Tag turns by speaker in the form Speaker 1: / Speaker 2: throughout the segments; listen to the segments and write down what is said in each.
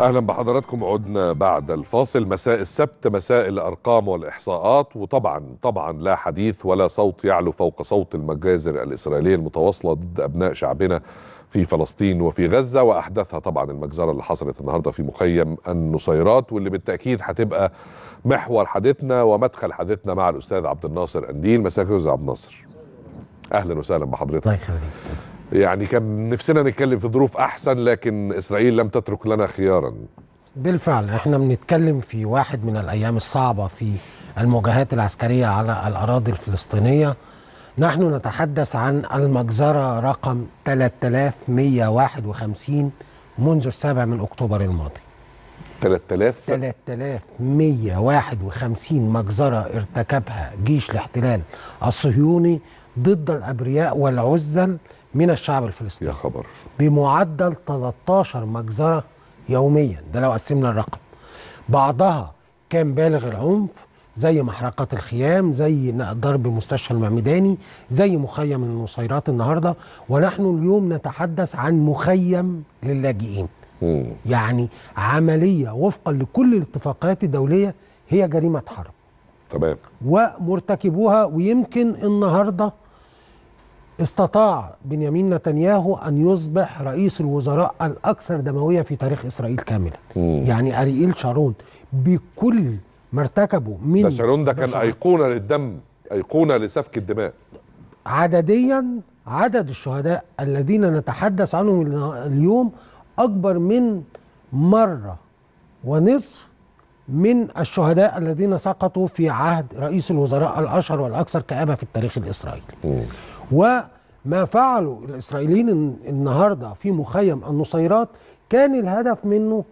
Speaker 1: اهلا بحضراتكم عدنا بعد الفاصل مساء السبت مساء الارقام والاحصاءات وطبعا طبعا لا حديث ولا صوت يعلو فوق صوت المجازر الاسرائيليه المتواصله ضد ابناء شعبنا في فلسطين وفي غزه واحدثها طبعا المجزره اللي حصلت النهارده في مخيم النصيرات واللي بالتاكيد هتبقى محور حديثنا ومدخل حديثنا مع الاستاذ عبد الناصر انديل مساء الخير عبد الناصر اهلا وسهلا بحضرتك الله يخليك يعني كان نفسنا نتكلم في ظروف احسن لكن اسرائيل لم تترك لنا خيارا
Speaker 2: بالفعل احنا بنتكلم في واحد من الايام الصعبه في المواجهات العسكريه على الاراضي الفلسطينيه نحن نتحدث عن المجزره رقم 3151 منذ السابع من اكتوبر الماضي 3000 3151 مجزره ارتكبها جيش الاحتلال الصهيوني ضد الابرياء والعزل من الشعب الفلسطيني يا خبر بمعدل 13 مجزرة يوميا ده لو قسمنا الرقم بعضها كان بالغ العنف زي محرقة الخيام زي ضرب مستشفى المعمداني زي مخيم النصيرات النهاردة ونحن اليوم نتحدث عن مخيم للاجئين مم. يعني عملية وفقا لكل الاتفاقيات الدولية هي جريمة حرب تمام ومرتكبوها ويمكن النهارده استطاع بنيامين نتنياهو أن يصبح رئيس الوزراء الأكثر دموية في تاريخ إسرائيل كاملة مم. يعني أريئيل شارون بكل ما ارتكبه من ده
Speaker 1: شارون ده كان أيقونة للدم أيقونة لسفك الدماء
Speaker 2: عدديا عدد الشهداء الذين نتحدث عنهم اليوم أكبر من مرة ونصف من الشهداء الذين سقطوا في عهد رئيس الوزراء الاشهر والاكثر كابه في التاريخ الاسرائيلي. وما فعله الاسرائيليين النهارده في مخيم النصيرات كان الهدف منه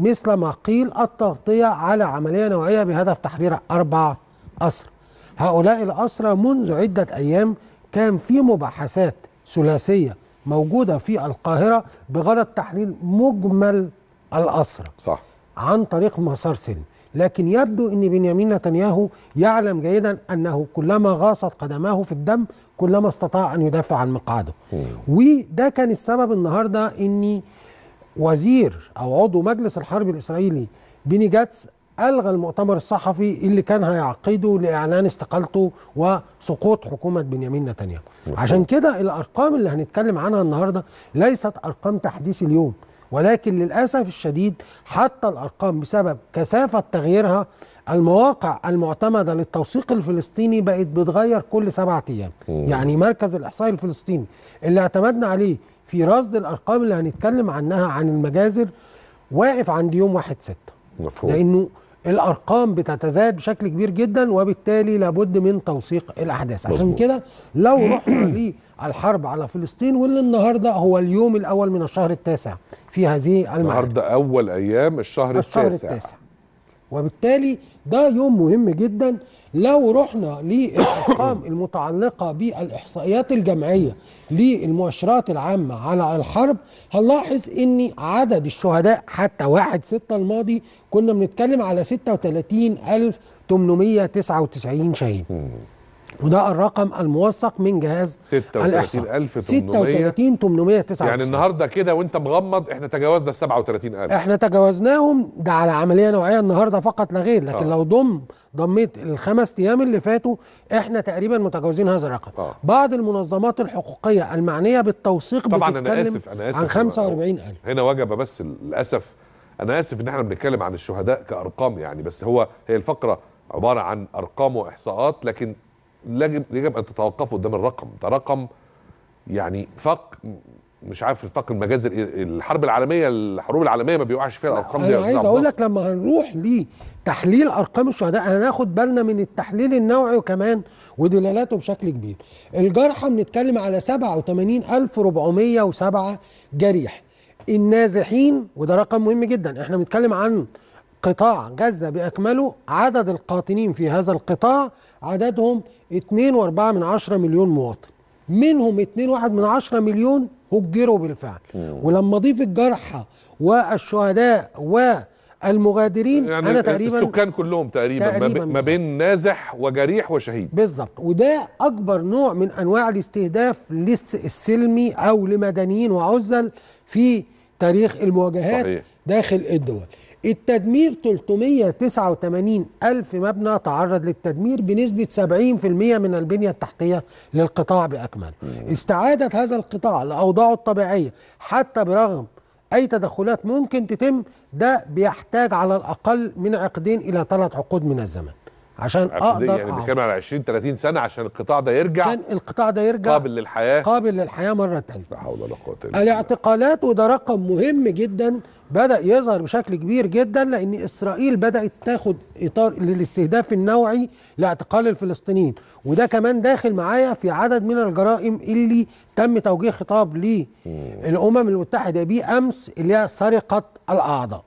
Speaker 2: مثل ما قيل التغطيه على عمليه نوعيه بهدف تحرير اربع اسرى. هؤلاء الاسرى منذ عده ايام كان في مباحثات ثلاثيه موجوده في القاهره بغرض تحليل مجمل الاسرى. صح. عن طريق مسار سلم لكن يبدو أن بنيامين نتنياهو يعلم جيدا أنه كلما غاصت قدماه في الدم كلما استطاع أن يدافع عن مقعده وده كان السبب النهاردة أن وزير أو عضو مجلس الحرب الإسرائيلي بيني جاتس ألغى المؤتمر الصحفي اللي كان هيعقده لإعلان استقالته وسقوط حكومة بنيامين نتنياهو عشان كده الأرقام اللي هنتكلم عنها النهاردة ليست أرقام تحديث اليوم ولكن للأسف الشديد حتى الأرقام بسبب كثافة تغييرها المواقع المعتمدة للتوثيق الفلسطيني بقت بتغير كل سبعة أيام يعني مركز الإحصاء الفلسطيني اللي اعتمدنا عليه في رصد الأرقام اللي هنتكلم عنها عن المجازر واقف عند يوم واحد ستة مفهوم. لأنه الارقام بتتزايد بشكل كبير جدا وبالتالي لابد من توثيق الاحداث عشان كده لو رحنا للحرب على فلسطين واللي النهارده هو اليوم الاول من الشهر التاسع في هذه المعركه النهارده
Speaker 1: اول ايام الشهر, الشهر التاسع, التاسع.
Speaker 2: وبالتالي ده يوم مهم جدا لو رحنا للارقام المتعلقه بالاحصائيات الجمعيه للمؤشرات العامه على الحرب هنلاحظ ان عدد الشهداء حتى 1 6 الماضي كنا بنتكلم على 36899 شهيد وده الرقم الموثق من جهاز 36899 يعني النهارده
Speaker 1: كده وانت مغمض احنا تجاوزنا ال 37000 احنا
Speaker 2: تجاوزناهم ده على عمليه نوعيه النهارده فقط لا غير لكن آه. لو ضم ضميت الخمس ايام اللي فاتوا احنا تقريبا متجاوزين هذا الرقم آه. بعض المنظمات الحقوقيه المعنيه بالتوثيق طبعا انا اسف انا اسف عن 45000
Speaker 1: هنا وجب بس للاسف انا اسف ان احنا بنتكلم عن الشهداء كارقام يعني بس هو هي الفقره عباره عن ارقام واحصاءات لكن يجب يجب ان تتوقفوا قدام الرقم ده رقم يعني فق مش عارف الفق المجازر الحرب العالميه الحروب العالميه ما بيوقعش فيها الارقام دي أيوة، انا عايز اقول لك
Speaker 2: لما هنروح لتحليل ارقام الشهداء هناخد بالنا من التحليل النوعي وكمان ودلالاته بشكل كبير الجرحى بنتكلم على 87407 جريح النازحين وده رقم مهم جدا احنا بنتكلم عن قطاع غزه باكمله عدد القاطنين في هذا القطاع عددهم 2.4 من مليون مواطن منهم 2.1 من مليون هجروا بالفعل مم. ولما اضيف الجرحى والشهداء والمغادرين يعني انا تقريبا السكان
Speaker 1: كلهم تقريبا, تقريباً ما بين نازح وجريح وشهيد بالظبط
Speaker 2: وده اكبر نوع من انواع الاستهداف للسلمي او لمدنيين وعزل في تاريخ المواجهات صحيح. داخل الدول التدمير 389 ألف مبنى تعرض للتدمير بنسبة 70% من البنية التحتية للقطاع بأكمله استعادة هذا القطاع لأوضاعه الطبيعية حتى برغم أي تدخلات ممكن تتم ده بيحتاج على الأقل من عقدين إلى ثلاث عقود من الزمن عشان اقدر يعني بنتكلم
Speaker 1: على 20 30 سنه عشان القطاع ده يرجع عشان القطاع ده يرجع قابل للحياه قابل للحياه مره ثانيه لا حول ولا قوه الا بالله
Speaker 2: الاعتقالات وده رقم مهم جدا بدأ يظهر بشكل كبير جدا لأن إسرائيل بدأت تاخد إطار للاستهداف النوعي لاعتقال الفلسطينيين وده كمان داخل معايا في عدد من الجرائم اللي تم توجيه خطاب للأمم المتحدة بيه أمس اللي هي سرقة الأعضاء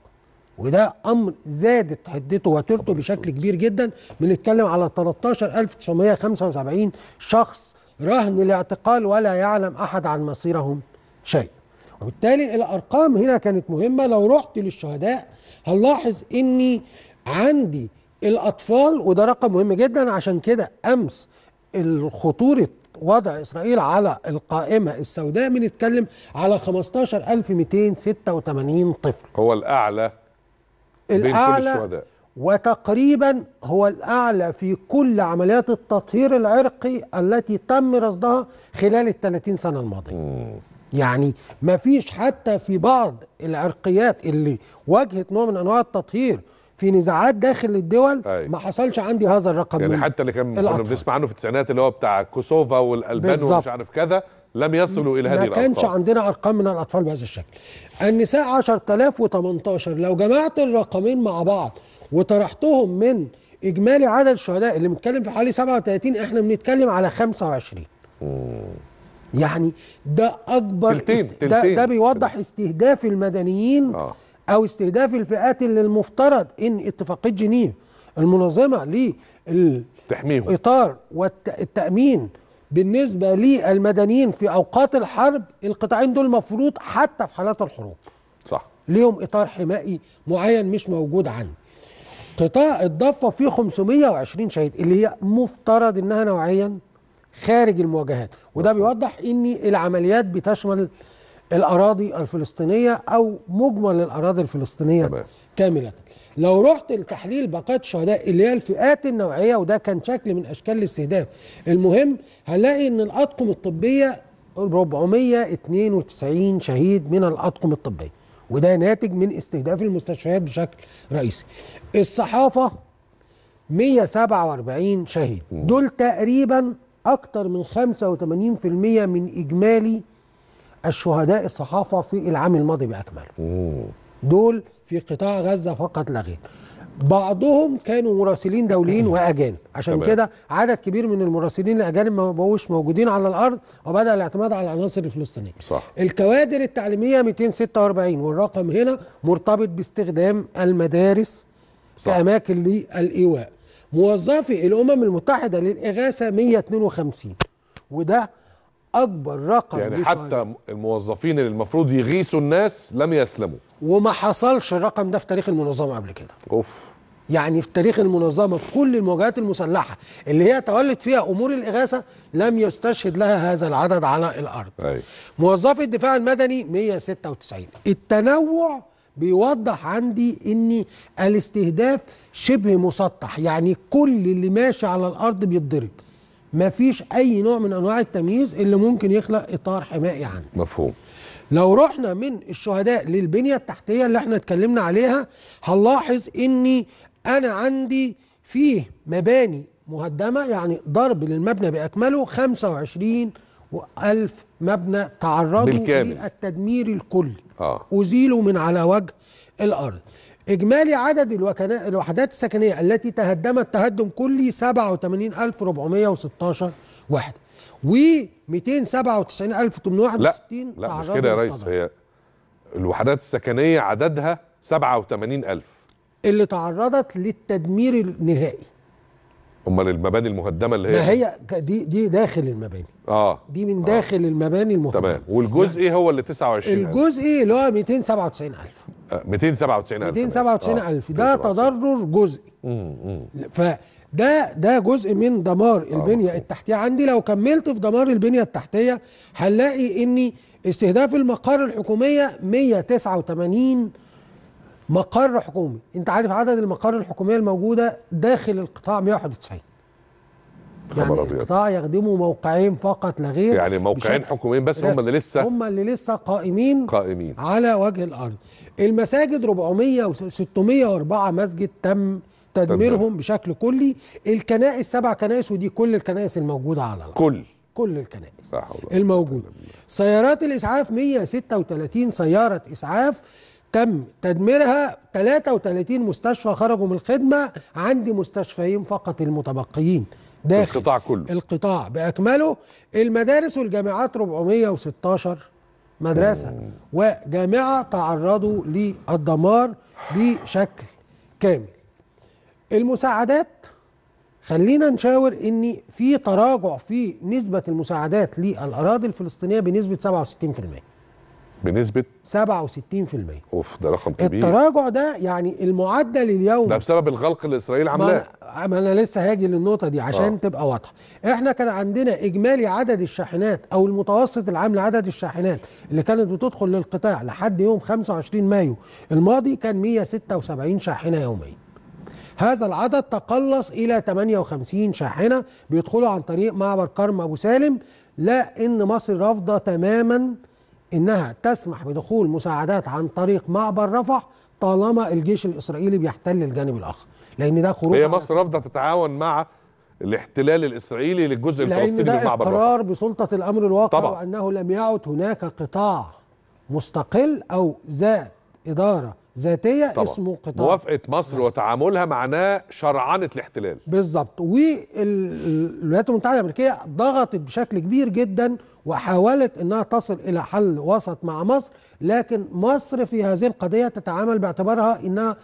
Speaker 2: وده امر زادت حدته وترته بشكل كبير جدا بنتكلم على 13975 شخص رهن الاعتقال ولا يعلم احد عن مصيرهم شيء وبالتالي الارقام هنا كانت مهمه لو رحت للشهداء هنلاحظ اني عندي الاطفال وده رقم مهم جدا عشان كده امس الخطوره وضع اسرائيل على القائمه السوداء بنتكلم على 15286 طفل
Speaker 1: هو الاعلى الاعلى بين كل الشهداء
Speaker 2: وتقريبا هو الأعلى في كل عمليات التطهير العرقي التي تم رصدها خلال ال 30 سنة الماضية يعني ما فيش حتى في بعض العرقيات اللي واجهت نوع من انواع التطهير في نزاعات داخل الدول أي. ما حصلش عندي هذا الرقم يعني حتى اللي كان كنا
Speaker 1: بنسمع عنه في التسعينات اللي هو بتاع كوسوفا والالبان ومش عارف كذا لم يصلوا الى هذه الارقام ما كانش الأطفال.
Speaker 2: عندنا ارقام من الاطفال بهذا الشكل النساء 10018 لو جمعت الرقمين مع بعض وطرحتهم من اجمالي عدد الشهداء اللي بنتكلم في حوالي 37 احنا بنتكلم على 25 مم. يعني ده اكبر تلتين تلتين ده, ده بيوضح استهداف المدنيين آه. او استهداف الفئات اللي المفترض ان اتفاقيه جنيف المنظمه لل تحميهم اطار والتامين بالنسبه للمدنيين في اوقات الحرب القطاعين دول المفروض حتى في حالات الحروب صح ليهم اطار حمائي معين مش موجود عنه قطاع الضفه فيه 520 شهيد اللي هي مفترض انها نوعيا خارج المواجهات وده بيوضح ان العمليات بتشمل الاراضي الفلسطينيه او مجمل الاراضي الفلسطينيه كامله لو رحت لتحليل باقات الشهداء اللي هي الفئات النوعيه وده كان شكل من اشكال الاستهداف المهم هنلاقي ان الاطقم الطبيه 492 شهيد من الاطقم الطبيه وده ناتج من استهداف المستشفيات بشكل رئيسي الصحافه 147 شهيد دول تقريبا أكثر من 85% من إجمالي الشهداء الصحافة في العام الماضي بأكمله دول في قطاع غزة فقط لا غير بعضهم كانوا مراسلين دوليين واجانب عشان كده عدد كبير من المراسلين الاجانب ما بقوش موجودين على الارض وبدا الاعتماد على العناصر الفلسطينيه صح. الكوادر التعليميه 246 والرقم هنا مرتبط باستخدام المدارس صح. كاماكن للايواء موظفي الامم المتحده للاغاثه 152 وده اكبر رقم يعني حتى
Speaker 1: الموظفين اللي المفروض يغيثوا الناس لم يسلموا
Speaker 2: وما حصلش الرقم ده في تاريخ المنظمه قبل كده اوف يعني في تاريخ المنظمه في كل المواجهات المسلحه اللي هي تولت فيها امور الاغاثه لم يستشهد لها هذا العدد على الارض أي. موظفي الدفاع المدني 196 التنوع بيوضح عندي ان الاستهداف شبه مسطح يعني كل اللي ماشي على الارض بيتضرب مفيش اي نوع من انواع التمييز اللي ممكن يخلق اطار حمائي عنه مفهوم لو رحنا من الشهداء للبنيه التحتيه اللي احنا اتكلمنا عليها هنلاحظ اني انا عندي فيه مباني مهدمه يعني ضرب للمبنى باكمله 25 ألف مبنى تعرضوا بالكامل. للتدمير الكلي آه. أزيلوا من على وجه الأرض إجمالي عدد الوحدات السكنية التي تهدمت تهدم كلي 87416 وحدة و 297861 لا لا مش كده يا ريس
Speaker 1: هي الوحدات السكنية عددها 87000
Speaker 2: اللي تعرضت للتدمير النهائي
Speaker 1: امال المباني المهدمه اللي هي
Speaker 2: ما هي دي دي داخل
Speaker 1: المباني اه دي من آه. داخل آه. المباني المهدمه تمام والجزء ايه هو اللي 29 الجزء ايه اللي هو 297000 297000 297000 ده
Speaker 2: تضرر جزئي فده ده جزء من دمار آه، البنيه آه. التحتيه عندي لو كملت في دمار البنيه التحتيه هنلاقي اني استهداف المقار الحكوميه 189 مقر حكومي انت عارف عدد المقار الحكوميه الموجوده داخل القطاع 191 يعني القطاع يخدموا موقعين فقط لا غير يعني موقعين حكوميين بس هم اللي لسه هم اللي لسه قائمين قائمين على وجه الارض المساجد 400 و 604 مسجد تم تدميرهم بشكل كلي الكنائس سبع كنائس ودي كل الكنائس الموجوده على الارض كل كل الكنائس الموجوده سيارات الاسعاف 136 سياره اسعاف تم تدميرها 33 مستشفى خرجوا من الخدمة عندي مستشفيين فقط المتبقيين داخل القطاع كله القطاع بأكمله المدارس والجامعات 416 مدرسة وجامعة تعرضوا للدمار بشكل كامل المساعدات خلينا نشاور ان في تراجع في نسبه المساعدات للاراضي الفلسطينيه بنسبه 67%
Speaker 1: بنسبه 67% اوف ده رقم كبير التراجع
Speaker 2: ده يعني المعدل اليومي ده
Speaker 1: بسبب الغلق اللي اسرائيل عاملاه
Speaker 2: ما, ما انا لسه هاجي للنقطه دي عشان آه. تبقى واضحه احنا كان عندنا اجمالي عدد الشاحنات او المتوسط العام لعدد الشاحنات اللي كانت بتدخل للقطاع لحد يوم 25 مايو الماضي كان 176 شاحنه يوميا هذا العدد تقلص الى 58 شاحنه بيدخلوا عن طريق معبر كرم ابو سالم لا ان مصر رافضه تماما انها تسمح بدخول مساعدات عن طريق معبر رفح طالما الجيش الاسرائيلي بيحتل الجانب الاخر لان
Speaker 1: ده خروج هي مصر رافضه تتعاون مع الاحتلال الاسرائيلي للجزء الفلسطيني من معبر رفح قرار
Speaker 2: بسلطه الامر الواقع طبعا. وانه لم يعد هناك قطاع مستقل او ذات اداره ذاتيه طبعا. اسمه قطاع
Speaker 1: موافقه مصر, مصر وتعاملها معناه شرعنه الاحتلال
Speaker 2: بالظبط والولايات المتحده الامريكيه ضغطت بشكل كبير جدا وحاولت انها تصل الى حل وسط مع مصر لكن مصر في هذه القضيه تتعامل باعتبارها انها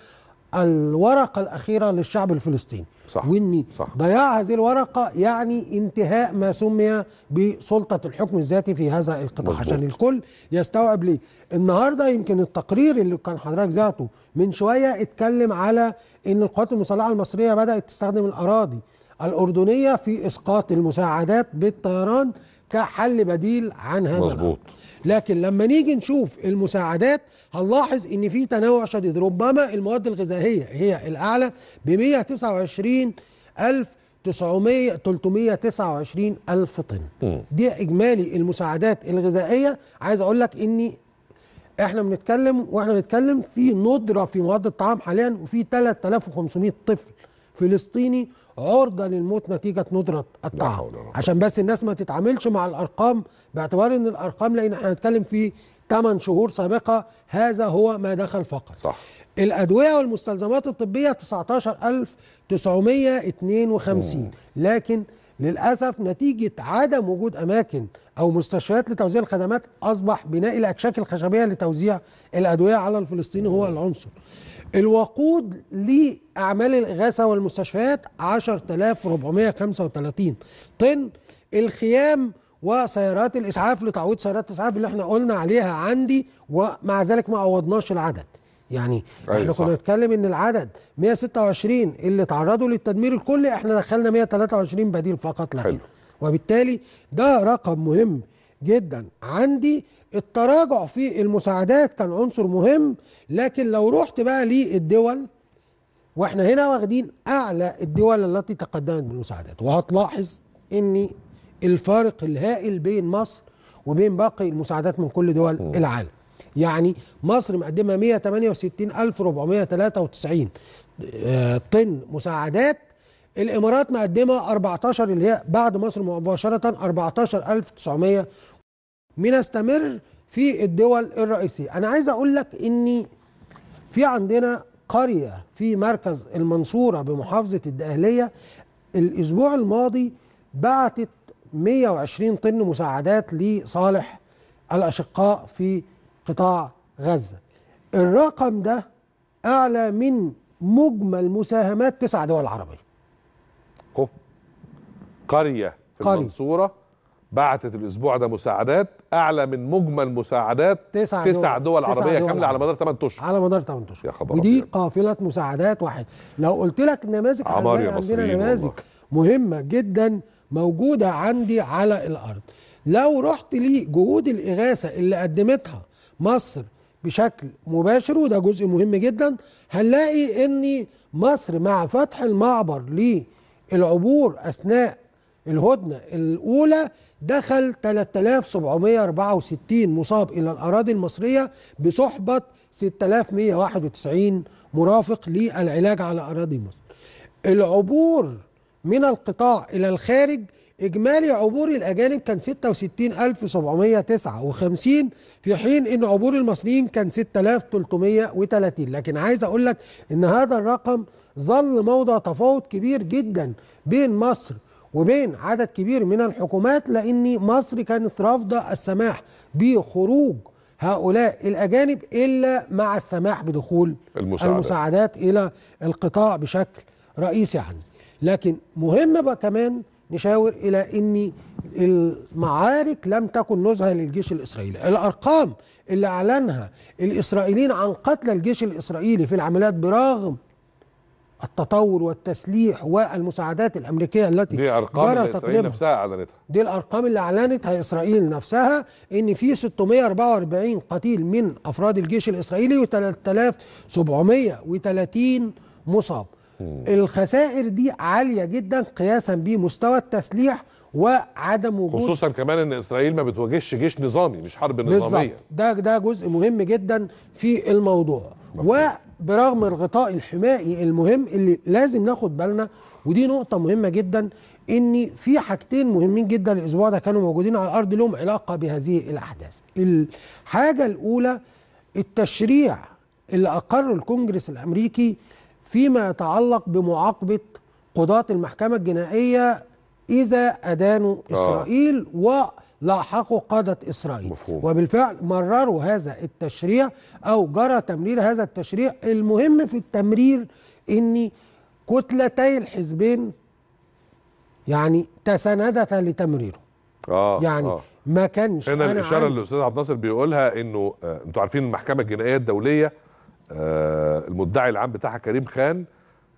Speaker 2: الورقة الأخيرة للشعب الفلسطيني صح وإن صح ضياع هذه الورقة يعني انتهاء ما سمي بسلطة الحكم الذاتي في هذا القطاع عشان الكل يستوعب ليه النهاردة يمكن التقرير اللي كان حضرتك ذاته من شوية اتكلم على إن القوات المسلحة المصرية بدأت تستخدم الأراضي الأردنية في إسقاط المساعدات بالطيران كحل بديل عن هذا مظبوط لكن لما نيجي نشوف المساعدات هنلاحظ ان في تنوع شديد ربما المواد الغذائيه هي الاعلى ب 129 ألف 900 329 ألف طن م. دي إجمالي المساعدات الغذائية عايز أقول لك ان إحنا بنتكلم وإحنا بنتكلم في ندرة في مواد الطعام حاليا وفي 3500 طفل فلسطيني عرضه للموت نتيجه ندره الطعام عشان بس الناس ما تتعاملش مع الارقام باعتبار ان الارقام لان احنا هنتكلم في 8 شهور سابقه هذا هو ما دخل فقط صح. الادويه والمستلزمات الطبيه 19952 لكن للاسف نتيجه عدم وجود اماكن او مستشفيات لتوزيع الخدمات اصبح بناء الاكشاك الخشبيه لتوزيع الادويه على الفلسطيني هو العنصر الوقود لأعمال الإغاثة والمستشفيات 10435 طن الخيام وسيارات الإسعاف لتعويض سيارات الإسعاف اللي احنا قلنا عليها عندي ومع ذلك ما عوضناش العدد يعني أيوة احنا كنا بنتكلم ان العدد 126 اللي تعرضوا للتدمير الكلي احنا دخلنا 123 بديل فقط لا وبالتالي ده رقم مهم جدا عندي التراجع في المساعدات كان عنصر مهم لكن لو رحت بقى للدول واحنا هنا واخدين اعلى الدول التي تقدمت بالمساعدات وهتلاحظ ان الفارق الهائل بين مصر وبين باقي المساعدات من كل دول م. العالم يعني مصر مقدمه 168493 آه، طن مساعدات الامارات مقدمه 14 اللي هي بعد مصر مباشره 14900 بنستمر في الدول الرئيسية أنا عايز أقول لك أني في عندنا قرية في مركز المنصورة بمحافظة الدقهلية الأسبوع الماضي بعتت 120 طن مساعدات لصالح الأشقاء في قطاع غزة الرقم ده أعلى من مجمل مساهمات تسع دول عربية
Speaker 1: قرية في قرية. المنصورة بعتت الاسبوع ده مساعدات اعلى من مجمل مساعدات تسع, تسع دول, دول عربيه دول كامله على مدار 8 اشهر
Speaker 2: على مدار 8 اشهر يا خبر ودي أبيض. قافله مساعدات واحد لو قلت لك نماذج عندنا نماذج والله. مهمه جدا موجوده عندي على الارض لو رحت لجهود الاغاثه اللي قدمتها مصر بشكل مباشر وده جزء مهم جدا هنلاقي ان مصر مع فتح المعبر للعبور اثناء الهدنه الاولى دخل 3764 مصاب إلى الأراضي المصرية بصحبة 6191 مرافق للعلاج على أراضي مصر العبور من القطاع إلى الخارج إجمالي عبور الأجانب كان 66759 في حين أن عبور المصريين كان 6330 لكن عايز أقول لك أن هذا الرقم ظل موضع تفاوض كبير جدا بين مصر وبين عدد كبير من الحكومات لأن مصر كانت رافضة السماح بخروج هؤلاء الأجانب إلا مع السماح بدخول المساعدات, المساعدات إلى القطاع بشكل رئيسي يعني لكن مهم بقى كمان نشاور إلى أن المعارك لم تكن نزهة للجيش الإسرائيلي الأرقام اللي أعلنها الإسرائيليين عن قتل الجيش الإسرائيلي في العمليات برغم التطور والتسليح والمساعدات الامريكيه التي دي ارقام اللي اسرائيل تقدمها. نفسها اعلنتها دي الارقام اللي اعلنتها اسرائيل نفسها ان في 644 قتيل من افراد الجيش الاسرائيلي و3730 مصاب مم. الخسائر دي عاليه جدا قياسا بمستوى التسليح وعدم وجود خصوصا
Speaker 1: كمان ان اسرائيل ما بتواجهش جيش نظامي مش حرب نظاميه
Speaker 2: ده ده جزء مهم جدا في الموضوع مفهوم. برغم الغطاء الحمائي المهم اللي لازم ناخد بالنا ودي نقطة مهمة جدا ان في حاجتين مهمين جدا الاسبوع ده كانوا موجودين على الارض لهم علاقة بهذه الاحداث. الحاجة الاولى التشريع اللي اقره الكونجرس الامريكي فيما يتعلق بمعاقبة قضاة المحكمة الجنائية اذا ادانوا آه. اسرائيل آه. لاحقوا قادة إسرائيل مفهوم. وبالفعل مرروا هذا التشريع أو جرى تمرير هذا التشريع المهم في التمرير أن كتلتي الحزبين يعني تساندتا لتمريره
Speaker 1: آه يعني آه.
Speaker 2: ما كانش هنا الإشارة اللي
Speaker 1: الأستاذ عبد الناصر بيقولها أنه آه أنتوا عارفين المحكمة الجنائية الدولية آه المدعي العام بتاعها كريم خان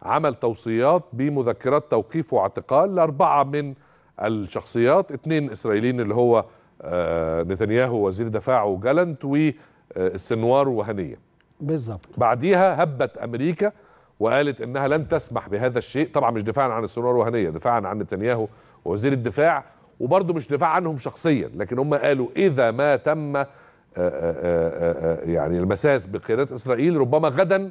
Speaker 1: عمل توصيات بمذكرات توقيف واعتقال لأربعة من الشخصيات اثنين اسرائيليين اللي هو آه، نتنياهو وزير دفاعه جالنت والسنوار وهنيه بالظبط بعديها هبت امريكا وقالت انها لن تسمح بهذا الشيء طبعا مش دفاعا عن السنوار وهنيه دفاعا عن نتنياهو ووزير الدفاع وبرضه مش دفاع عنهم شخصيا لكن هم قالوا اذا ما تم آه، آه، يعني المساس بقيادات اسرائيل ربما غدا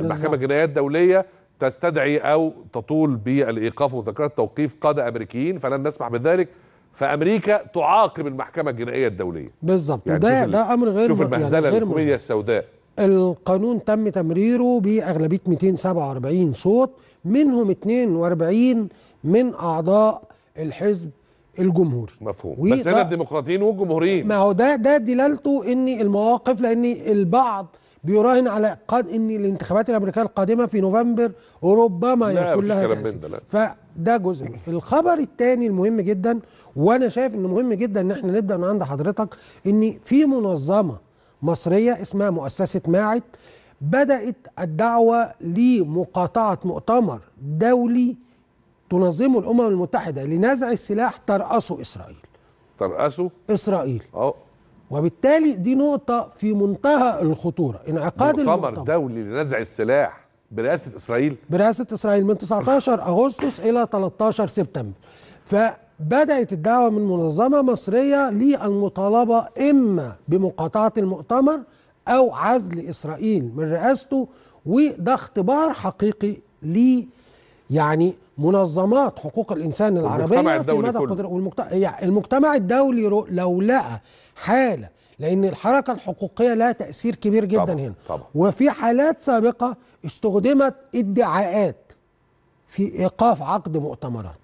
Speaker 1: المحكمه الجنائيه الدوليه تستدعي او تطول بالايقاف وتكرار توقيف قاده امريكيين فلن نسمح بذلك فامريكا تعاقب المحكمه الجنائيه الدوليه
Speaker 2: بالظبط يعني ده ده امر غير شوف يعني المهزله يعني الكوميديا السوداء القانون تم تمريره باغلبيه 247 صوت منهم 42 من اعضاء الحزب الجمهوري
Speaker 1: مفهوم بس هنا الديمقراطيين والجمهوريين ما
Speaker 2: هو ده ده دلالته ان المواقف لان البعض بيراهن على قد ان الانتخابات الامريكيه القادمه في نوفمبر وربما يكون لها تاثير فده جزء الخبر الثاني المهم جدا وانا شايف انه مهم جدا ان احنا نبدا من عند حضرتك ان في منظمه مصريه اسمها مؤسسه ماعد بدات الدعوه لمقاطعه مؤتمر دولي تنظمه الامم المتحده لنزع السلاح ترأسه اسرائيل ترأسه اسرائيل وبالتالي دي نقطة في منتهى الخطورة
Speaker 1: انعقاد المؤتمر دولي لنزع السلاح برئاسة إسرائيل
Speaker 2: برئاسة إسرائيل من 19 أغسطس إلى 13 سبتمبر فبدأت الدعوة من منظمة مصرية للمطالبة إما بمقاطعة المؤتمر أو عزل إسرائيل من رئاسته وده اختبار حقيقي ليه يعني منظمات حقوق الانسان العربيه في مدى القدره والمجتمع المجتمع الدولي لو لقى حاله لان الحركه الحقوقيه لها تاثير كبير جدا طبعا هنا طبعا وفي حالات سابقه استخدمت ادعاءات في ايقاف عقد مؤتمرات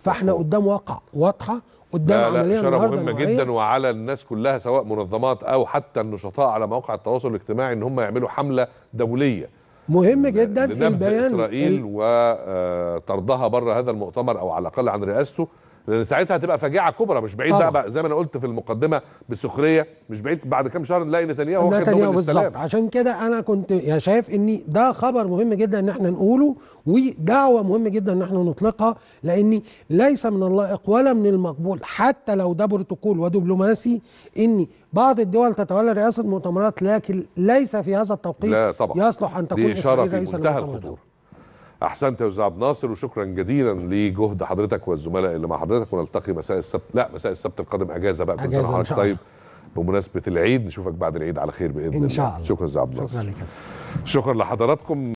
Speaker 2: فاحنا قدام واقع واضحه قدام لا عمليه لا مهمه نوعية. جدا
Speaker 1: وعلى الناس كلها سواء منظمات او حتى النشطاء على مواقع التواصل الاجتماعي ان هم يعملوا حمله دوليه مهم جدا البيان اسرائيل وطردها بره هذا المؤتمر او على الاقل عن رئاسته لان ساعتها هتبقى فاجعه كبرى مش بعيد بقى, بقى زي ما انا قلت في المقدمه بسخريه مش بعيد بعد كام شهر نلاقي نتنياهو واخد نتنياهو بالظبط
Speaker 2: عشان كده انا كنت يا يعني شايف ان ده خبر مهم جدا ان احنا نقوله ودعوه مهم جدا ان احنا نطلقها لان ليس من اللائق ولا من المقبول حتى لو ده بروتوكول ودبلوماسي ان بعض الدول تتولى رئاسه مؤتمرات لكن ليس في هذا التوقيت لا طبعا يصلح ان تكون دي اشاره في منتهى
Speaker 1: الخطوره احسنت يا استاذ عبد الناصر وشكرا جزيلا لجهد حضرتك والزملاء اللي مع حضرتك ونلتقي مساء السبت لا مساء السبت القادم اجازه بقى كل سنه وحضرتك طيب بمناسبه العيد نشوفك بعد العيد على خير باذن الله ان شاء الله شكرا استاذ عبد الناصر شكرا لك شكرا لحضراتكم